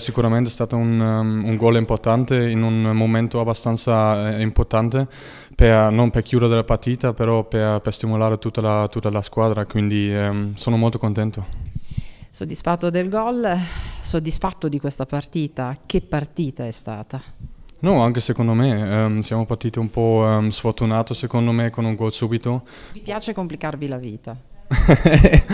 Sicuramente è stato un, um, un gol importante in un momento abbastanza eh, importante, per, non per chiudere la partita, però per, per stimolare tutta la, tutta la, squadra, quindi um, sono molto contento. Soddisfatto del gol, soddisfatto di questa partita, che partita è stata? No, anche secondo me, um, siamo partiti un po' ehm, sfortunati secondo me con un gol subito. Vi piace complicarvi la vita?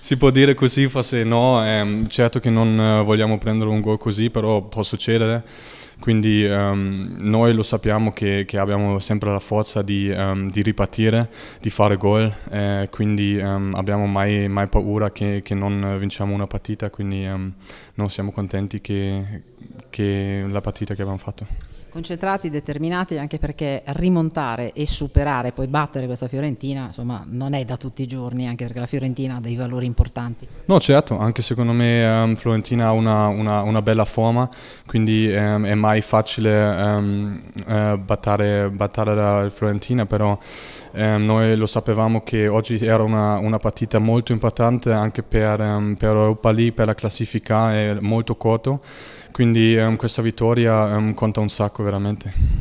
si può dire così, forse no, ehm, certo che non eh, vogliamo prendere un gol così, però può succedere, quindi ehm, noi lo sappiamo che, che, abbiamo sempre la forza di, ehm, di ripartire, di fare gol, eh, quindi ehm, abbiamo mai, mai paura che, che, non vinciamo una partita, quindi ehm, non siamo contenti che, che la partita che abbiamo fatto concentrati, determinati anche perché rimontare e superare, poi battere questa Fiorentina, insomma, non è da tutti i giorni, anche perché la Fiorentina ha dei valori importanti. No, certo, anche secondo me um, Fiorentina ha una, una, una, bella forma, quindi um, è mai facile um, uh, battare, battare, la Fiorentina, però noi lo sapevamo che oggi era una, una partita molto importante anche per, per Europa League, per la classifica, è molto corto, quindi questa vittoria conta un sacco veramente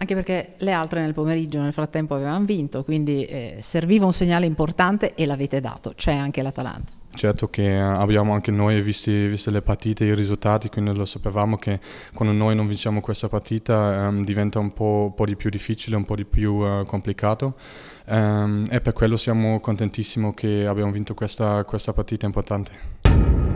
anche perché le altre nel pomeriggio nel frattempo avevano vinto, quindi eh, serviva un segnale importante e l'avete dato, c'è anche l'Atalanta. Certo che eh, abbiamo anche noi visti, viste le partite, i risultati, quindi lo sapevamo che quando noi non vinciamo questa partita um, diventa un po', un po', di più difficile, un po' di più uh, complicato um, e per quello siamo contentissimi che abbiamo vinto questa, questa partita importante.